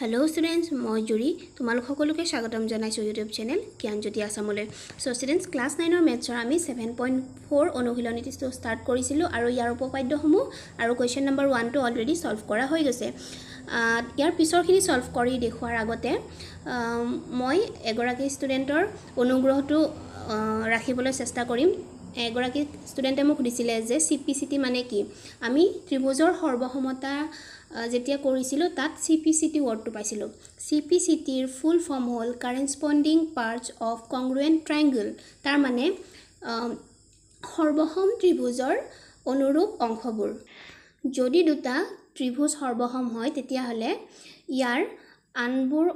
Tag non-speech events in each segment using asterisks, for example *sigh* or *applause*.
hello' students মই জুৰি তোমালোক সকলোকে স্বাগতম জনাইছোঁ ইউটিউব চেনেল জ্ঞানজ্যোতি আছামলৈ চ' ষ্টুডেণ্টছ ক্লাছ নাইনৰ মেথছৰ আমি ছেভেন পইণ্ট ফ'ৰ অনুশীলনীটো ষ্টাৰ্ট কৰিছিলোঁ আৰু ইয়াৰ উপপাদ্যসমূহ আৰু কুৱেশ্যন নম্বৰ ওৱানটো অলৰেডি ছল্ভ কৰা হৈ গৈছে ইয়াৰ পিছৰখিনি ছল্ভ কৰি দেখুওৱাৰ আগতে মই এগৰাকী ষ্টুডেণ্টৰ অনুগ্ৰহটো ৰাখিবলৈ চেষ্টা কৰিম এগৰাকী ষ্টুডেণ্টে মোক সুধিছিলে যে চি পি চি টি মানে কি আমি ত্ৰিভুজৰ সৰ্বসমতা যেতিয়া কৰিছিলোঁ তাত চি পি চি টি ৱৰ্ডটো পাইছিলোঁ চি পি চি টিৰ ফুল ফৰ্ম হ'ল corresponding parts of congruent triangle তাৰ মানে সৰ্বসম ত্ৰিভুজৰ অনুৰূপ অংশবোৰ যদি দুটা ত্ৰিভুজ সৰ্বসম হয় তেতিয়াহ'লে ইয়াৰ আনবোৰ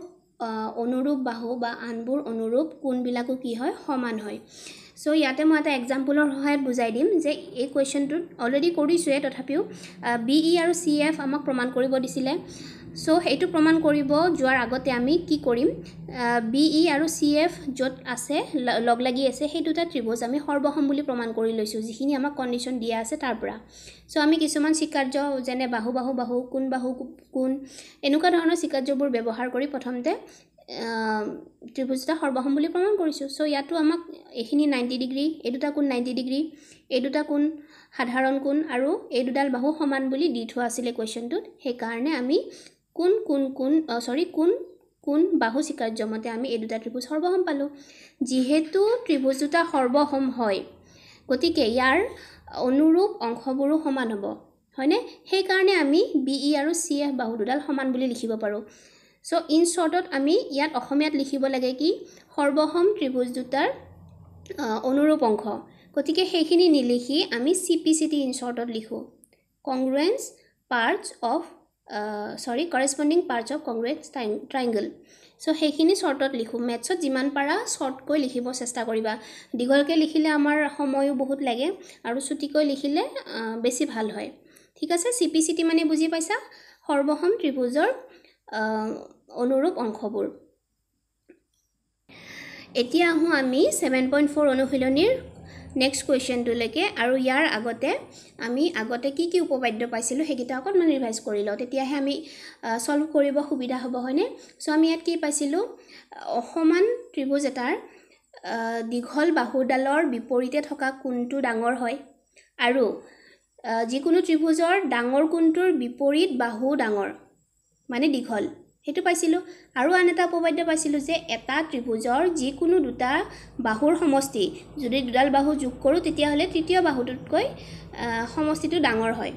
অনুৰূপ বাহু বা আনবোৰ অনুৰূপ কোনবিলাকো কি হয় সমান হয় চ' ইয়াতে মই এটা এক্সাম্পলৰ সহায়ত বুজাই দিম যে এই কুৱেশ্যনটোত অলৰেডি কৰিছোঁৱে তথাপিও বি ই e আৰু চি এফ আমাক প্ৰমাণ কৰিব দিছিলে চ' সেইটো প্ৰমাণ কৰিব যোৱাৰ আগতে আমি কি কৰিম বি ই e আৰু চি এফ য'ত আছে লগ লাগি আছে সেই দুটা ত্ৰিভুজ আমি সৰ্বসম বুলি প্ৰমাণ কৰি লৈছোঁ যিখিনি আমাক কণ্ডিশ্যন দিয়া আছে তাৰ পৰা চ' আমি কিছুমান স্বীকাৰ্য যেনে বাহু বাহু বাহু কোন বাহু কোন এনেকুৱা ধৰণৰ স্বীকাৰ্যবোৰ ব্যৱহাৰ কৰি প্ৰথমতে ত্ৰিভুজ এটা সৰ্বসম বুলি প্ৰমাণ কৰিছোঁ চ' ইয়াতো আমাক এইখিনি নাইণ্টি ডিগ্ৰী এই দুটা কোণ নাইণ্টি ডিগ্ৰী এই দুটা কোণ সাধাৰণ কোণ আৰু এই দুডাল বাহু সমান বুলি দি থোৱা আছিলে কুৱেশ্যনটোত সেইকাৰণে আমি কোন কোন কোন চৰি কোন কোন বাহু স্বীকাৰ্য মতে আমি এই দুটা ত্ৰিভুজ সৰ্বসম পালোঁ যিহেতু ত্ৰিভুজ দুটা সৰ্বসম হয় গতিকে ইয়াৰ অনুৰূপ অংশবোৰো সমান হ'ব হয়নে সেইকাৰণে আমি বি ই e আৰু চি এফ বাহু দুডাল সমান বুলি লিখিব পাৰোঁ চ' ইন শ্বৰ্টত আমি ইয়াত অসমীয়াত লিখিব লাগে কি সৰ্বসম ত্ৰিভুজ দুটাৰ অনুৰূপ অংশ গতিকে সেইখিনি নিলিখি আমি C P C T in শ্বৰ্টত লিখোঁ কংগ্ৰুৱেঞ্চ পাৰ্টছ অফ চৰি corresponding parts of congruent triangle so' সেইখিনি শ্বৰ্টত লিখোঁ মেথছত যিমান পাৰা শ্বৰ্টকৈ লিখিব চেষ্টা কৰিবা দীঘলকৈ লিখিলে আমাৰ সময়ো বহুত লাগে আৰু চুটিকৈ লিখিলে বেছি ভাল হয় ঠিক আছে চি পি চি টি মানে বুজি পাইছা সৰ্বসম ত্ৰিভুজৰ অনুৰূপ অংশবোৰ এতিয়া আহোঁ আমি ছেভেন পইণ্ট ফ'ৰ অনুশীলনীৰ নেক্সট কুৱেশ্যনটোলৈকে আৰু ইয়াৰ আগতে আমি আগতে কি কি উপবাদ্য পাইছিলোঁ সেইকেইটা অকণমান ৰিভাইজ কৰি লওঁ তেতিয়াহে আমি ছল্ভ কৰিব সুবিধা হ'ব হয়নে চ' আমি ইয়াত কি পাইছিলোঁ অসমান ত্ৰিভুজ এটাৰ দীঘল বাহুডালৰ বিপৰীতে থকা কোনটো ডাঙৰ হয় আৰু যিকোনো ত্ৰিভুজৰ ডাঙৰ কোনটোৰ বিপৰীত বাহু ডাঙৰ মানে দীঘল সেইটো পাইছিলোঁ আৰু আন এটা উপবাদ্য পাইছিলোঁ যে এটা ত্ৰিভুজৰ যিকোনো দুটা বাহুৰ সমষ্টি যদি দুডাল বাহু যোগ কৰোঁ তেতিয়াহ'লে তৃতীয় বাহুটোতকৈ সমষ্টিটো ডাঙৰ হয়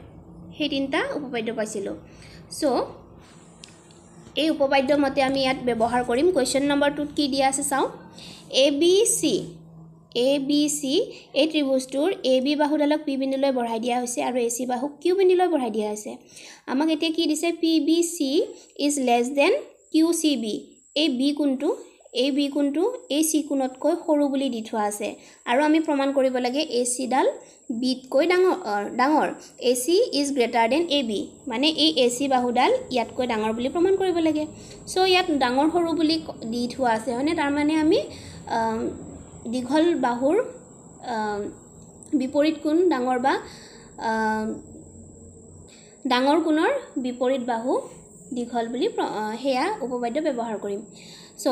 সেই তিনিটা উপবাদ্য পাইছিলোঁ ছ' এই উপবাদ্য মতে আমি ইয়াত ব্যৱহাৰ কৰিম কুৱেশ্যন নম্বৰ টুত কি দিয়া আছে চাওঁ A B C A B C এই ত্ৰিভুজটোৰ এ বি বাহুডালক পি বিন্দুলৈ বঢ়াই দিয়া হৈছে আৰু এ চি বাহুক কিউ বিন্দুলৈ বঢ়াই দিয়া হৈছে আমাক এতিয়া কি দিছে P B C is less than Q C B এই বি কোণটো এই বি কোণটো এই চি কোণতকৈ সৰু বুলি দি থোৱা আছে আৰু আমি প্ৰমাণ কৰিব লাগে এ চিডাল বিতকৈ ডাঙৰ ডাঙৰ A C is greater than A B মানে এই এ চি বাহুডাল ইয়াতকৈ ডাঙৰ বুলি প্ৰমাণ কৰিব লাগে চ' ইয়াত ডাঙৰ সৰু বুলি দি থোৱা আছে হয়নে তাৰমানে আমি দীঘল বাহুৰ বিপৰীত কোণ ডাঙৰ বা ডাঙৰ কোণৰ বিপৰীত বাহু দীঘল বুলি সেয়া উপবাদ্য ব্যৱহাৰ কৰিম চ'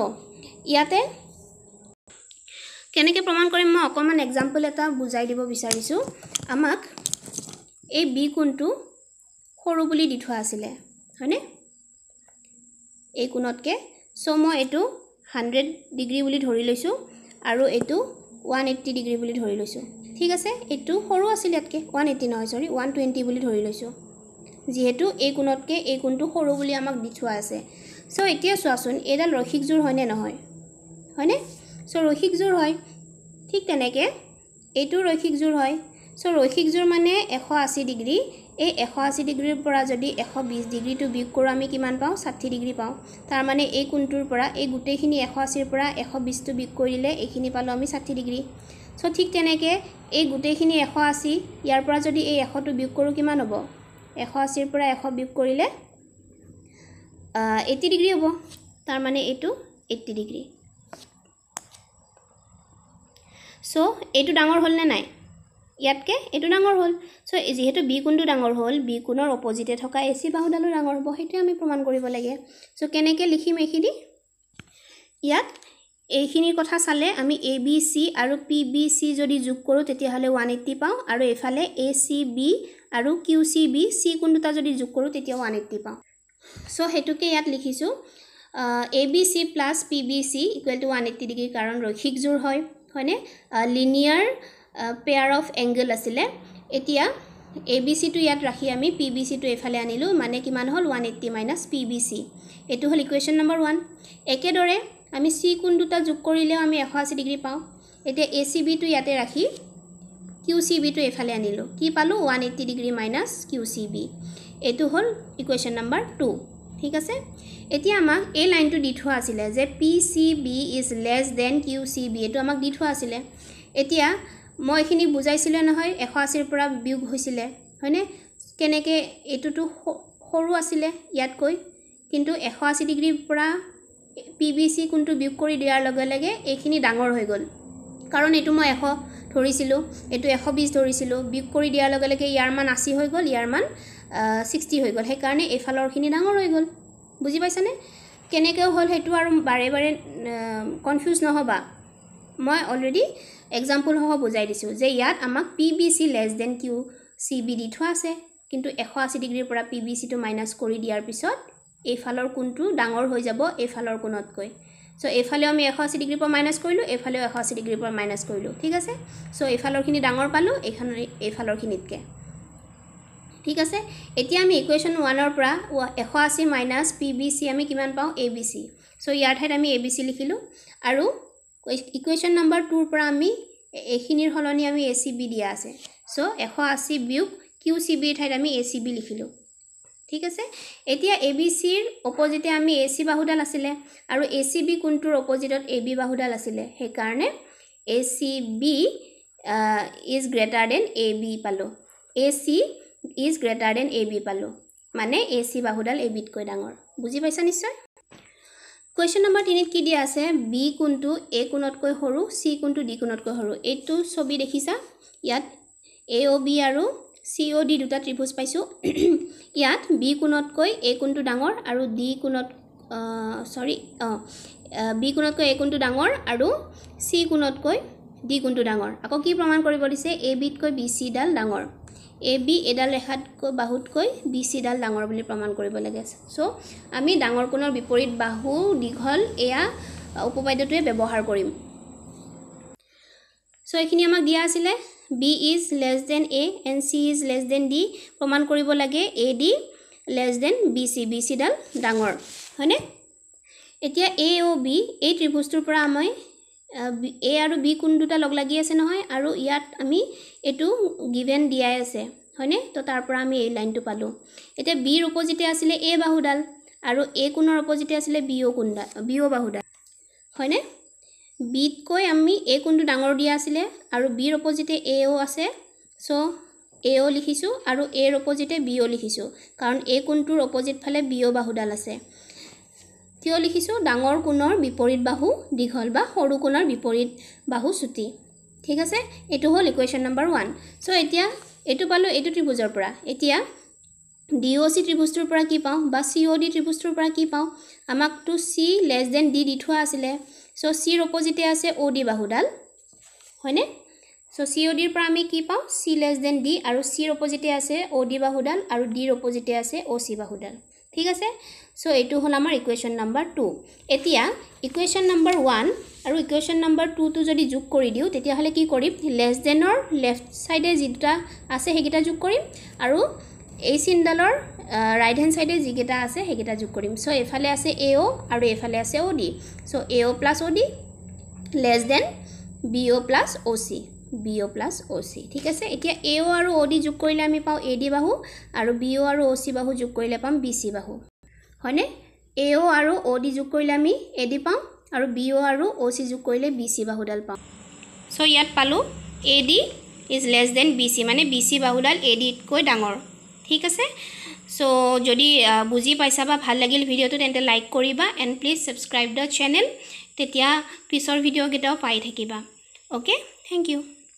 ইয়াতে কেনেকৈ প্ৰমাণ কৰিম মই অকণমান এক্সাম্পল এটা বুজাই দিব বিচাৰিছোঁ আমাক এই বি কোণটো সৰু বুলি দি থোৱা আছিলে হয়নে এই কোণতকৈ চ' মই এইটো হাণ্ড্ৰেড ডিগ্ৰী বুলি ধৰি লৈছোঁ আৰু এইটো ওৱান এইট্টি ডিগ্ৰী বুলি ধৰি লৈছোঁ ঠিক আছে এইটো সৰু আছিল ইয়াতকৈ ওৱান এইট্টি নহয় চৰি ওৱান টুৱেণ্টি বুলি ধৰি লৈছোঁ যিহেতু এই কোণতকৈ এই কোণটো সৰু বুলি আমাক দি থোৱা আছে চ' এতিয়া চোৱাচোন এইডাল ৰসিক জোৰ হয়নে নহয় হয়নে চ' ৰসিক জোৰ হয় ঠিক তেনেকৈ এইটো ৰসিক জোৰ হয় চ' ৰসিক জোৰ মানে এশ আশী ডিগ্ৰী এই এশ আশী ডিগ্ৰীৰ পৰা যদি এশ বিছ ডিগ্ৰীটো বিয়োগ কৰোঁ আমি কিমান পাওঁ ষাঠি ডিগ্ৰী পাওঁ তাৰমানে এই কোনটোৰ পৰা এই গোটেইখিনি এশ আশীৰ পৰা এশ বিছটো বিয়োগ কৰিলে এইখিনি পালোঁ আমি ষাঠি ডিগ্ৰী চ' ঠিক তেনেকৈ এই গোটেইখিনি এশ আশী ইয়াৰ পৰা যদি এই এশটো বিয়োগ কৰোঁ কিমান হ'ব এশ আশীৰ পৰা এশ বিয়োগ কৰিলে এইটি ডিগ্ৰী হ'ব তাৰমানে এইটো এইটি ডিগ্ৰী চ' এইটো ডাঙৰ হ'লনে নাই ইয়াতকৈ এইটো ডাঙৰ হ'ল চ' যিহেতু বি কোণটো ডাঙৰ হ'ল বি কোণৰ অপজিটে থকা এ চি বাহুডালো ডাঙৰ হ'ব সেইটোৱে আমি প্ৰমাণ কৰিব লাগে চ' কেনেকৈ লিখিম এইখিনি ইয়াত এইখিনিৰ কথা চালে আমি এ বি চি আৰু পি বি চি যদি যোগ কৰোঁ তেতিয়াহ'লে ওৱান এইট্টি পাওঁ আৰু এইফালে এ চি বি আৰু কিউ চি বি চি কোণ দুটা যদি যোগ কৰোঁ তেতিয়া ওৱান এইট্টি পাওঁ চ' সেইটোকে ইয়াত লিখিছোঁ A B C plus P B C equal to one eighty degree কাৰণ ৰৈষিক জোৰ হয় হয়নে লিনিয়াৰ পেয়াৰ অফ এংগল আছিলে এতিয়া এ বি চিটো ইয়াত ৰাখি আমি পি বি চিটো এইফালে আনিলোঁ মানে কিমান হ'ল one eighty minus P B C এইটো হ'ল ইকুৱেশ্যন নম্বৰ ওৱান একেদৰে আমি চি কোন দুটা যোগ কৰিলেও আমি এশ আশী ডিগ্ৰী পাওঁ এতিয়া এ চি বিটো ইয়াতে ৰাখি কিউ চি বিটো এইফালে আনিলোঁ কি পালোঁ one eighty degree minus Q C B এইটো হ'ল ইকুৱেশ্যন নম্বৰ টু ঠিক আছে এতিয়া আমাক এই লাইনটো দি থোৱা আছিলে যে P C B is less than Q C B এইটো আমাক দি থোৱা আছিলে এতিয়া মই এইখিনি বুজাইছিলোঁ নহয় এশ আশীৰ পৰা বিয়োগ হৈছিলে হয়নে কেনেকৈ এইটোতো সৰু আছিলে ইয়াতকৈ কিন্তু এশ আশী ডিগ্ৰীৰ পৰা পি বি চি কোনটো বিয়োগ কৰি দিয়াৰ লগে লগে এইখিনি ডাঙৰ হৈ গ'ল কাৰণ এইটো মই এশ ধৰিছিলোঁ এইটো এশ বিছ ধৰিছিলোঁ বিয়োগ কৰি দিয়াৰ লগে লগে ইয়াৰ মান আশী হৈ গ'ল ইয়াৰ মান ছিক্সটি হৈ গ'ল সেইকাৰণে এইফালৰখিনি ডাঙৰ হৈ গ'ল বুজি পাইছানে কেনেকৈ হ'ল সেইটো আৰু বাৰে বাৰে কনফিউজ নহ'বা মই অলৰেডি এক্সাম্পল সহ বুজাই দিছোঁ যে ইয়াত আমাক P B C less than Q C B দি থোৱা আছে কিন্তু এশ আশী ডিগ্ৰীৰ পৰা পি বি চিটো মাইনাছ কৰি দিয়াৰ পিছত এইফালৰ কোণটো ডাঙৰ হৈ যাব এইফালৰ কোণতকৈ চ' এইফালেও আমি এশ আশী ডিগ্ৰীৰ পৰা মাইনাছ কৰিলোঁ এইফালেও এশ আশী ডিগ্ৰীৰ পৰা মাইনাছ কৰিলোঁ ঠিক আছে চ' এইফালৰখিনি ডাঙৰ পালোঁ এইখন এইফালৰখিনিতকৈ ঠিক আছে এতিয়া আমি ইকুৱেশ্যন ওৱানৰ পৰা এশ আশী মাইনাছ পি বি চি আমি কিমান পাওঁ এ বি চি চ' ইয়াৰ ঠাইত আমি এ বি চি লিখিলোঁ আৰু ইকুৱেশ্যন নম্বৰ টুৰ পৰা আমি এইখিনিৰ সলনি আমি এ চি বি দিয়া আছে চ' এশ আশী বিয়োগ কিউ চি বিৰ ঠাইত আমি এ চি বি লিখিলোঁ ঠিক আছে এতিয়া এ বি চিৰ অপজিতে আমি এ চি বাহুডাল আছিলে আৰু এ চি বি কোনটোৰ অপজিটত এ বি বাহুডাল আছিলে সেইকাৰণে A C B is greater than A B পালোঁ A C is greater than A B পালোঁ মানে এ চি বাহুডাল এবিতকৈ ডাঙৰ বুজি পাইছা নিশ্চয় কুৱেশ্যন নম্বৰ তিনিত কি দিয়া আছে বি কোনটো এ কোণতকৈ সৰু চি কোনটো ডি কোণতকৈ সৰু এইটো ছবি দেখিছা ইয়াত এ অ' বি আৰু চি অ' ডি দুটা ত্ৰিভুজ পাইছোঁ *clears throat* ইয়াত বি কোণতকৈ এ কোণটো ডাঙৰ আৰু ডি কোণত চৰি অঁ বি কোণতকৈ এ কোণটো ডাঙৰ আৰু চি কোণতকৈ ডি কোণটো ডাঙৰ আকৌ কি প্ৰমাণ কৰিব দিছে এ বিতকৈ বি চিডাল ডাঙৰ এ বি এডাল ৰেখাতকৈ বাহুতকৈ বি চিডাল ডাঙৰ বুলি প্ৰমাণ কৰিব লাগে চ' আমি ডাঙৰ কোণৰ বিপৰীত বাহু দীঘল এয়া উপবাদ্যটোৱে ব্যৱহাৰ কৰিম চ' এইখিনি আমাক দিয়া আছিলে B is less than A and C is less than D প্ৰমাণ কৰিব লাগে A D less than B C B চিডাল ডাঙৰ হয়নে এতিয়া এ অ' বি এই ত্ৰিভুজটোৰ পৰা আমি এ আৰু বি কোন দুটা লগ লাগি আছে নহয় আৰু ইয়াত আমি এইটো গিভেন দিয়াই আছে হয়নে তো তাৰ পৰা আমি এই লাইনটো পালোঁ এতিয়া বিৰ অপজিতে আছিলে এ বাহুডাল আৰু এ কোণৰ অপজিতে আছিলে বি অ' কোণডাল বি অ' বাহুডাল হয়নে বিতকৈ আমি এ কোণটো ডাঙৰ দিয়া আছিলে আৰু বিৰ অপজিতে এ অ' আছে ছ' এ অ' লিখিছোঁ আৰু এৰ অপজিতে বি অ' লিখিছোঁ কাৰণ এ কোণটোৰ অপজিট বি অ' বাহুডাল আছে কিয় লিখিছোঁ ডাঙৰ কোণৰ বিপৰীত বাহু দীঘল বা সৰু কোণৰ বিপৰীত বাহু চুটি ঠিক আছে এইটো হ'ল ইকুৱেশ্যন নাম্বাৰ ওৱান চ' এতিয়া এইটো পালোঁ এইটো ত্ৰিভুজৰ পৰা এতিয়া ডি অ' চি ত্ৰিভুজটোৰ পৰা কি পাওঁ বা চি অ' ডি ত্ৰিভুজটোৰ পৰা কি পাওঁ আমাকতো চি লেছ দেন ডি দি থোৱা আছিলে চ' চিৰ অপজিটে আছে অ' ডি বাহুডাল হয়নে চ' চি অ' ডিৰ পৰা আমি কি পাওঁ চি লেছ দেন ডি আৰু চিৰ অপজিটে আছে অ' ডি বাহুডাল আৰু ডিৰ অপজিটে আছে অ' চি বাহুডাল ঠিক আছে সো এইটো হল আমার ইকুয়েশন নাম্বার টু এতিয়া ইকুয়েশন নাম্বার ওয়ান আর ইকুয়েশন নাম্বার টু তো যদি যোগ করে দিও তো কি করি লেস দেনের লেফট সাইডে যা আছে সেইকটা যোগ করি আর এই চিনডালের রাইট হ্যান্ড সাইডে যিকটা আছে সেইকটা যোগ করি সো এফালে আছে এ ও আর এফালে আছে O D so A O plus O D less than B O plus O C B O' plus O' C ঠিক আছে এতিয়া এ অ' আৰু অ' ডি যোগ কৰিলে আমি পাওঁ এ ডি বাহু আৰু বি অ' আৰু অ' চি বাহু যোগ কৰিলে পাম বি চি বাহু হয়নে এ অ' আৰু অ' ডি যোগ কৰিলে আমি এ ডি পাওঁ আৰু বি অ' আৰু অ' চি যোগ কৰিলে বি চি বাহুডাল পাওঁ চ' ইয়াত পালোঁ A D is less than B C মানে বি চি বাহুডাল এ ডিতকৈ ডাঙৰ ঠিক আছে চ' যদি বুজি পাইছা বা ভাল লাগিল ভিডিঅ'টো তেন্তে লাইক কৰিবা and please subscribe the channel তেতিয়া পিছৰ ভিডিঅ'কেইটাও পাই থাকিবা অ'কে থেংক ইউ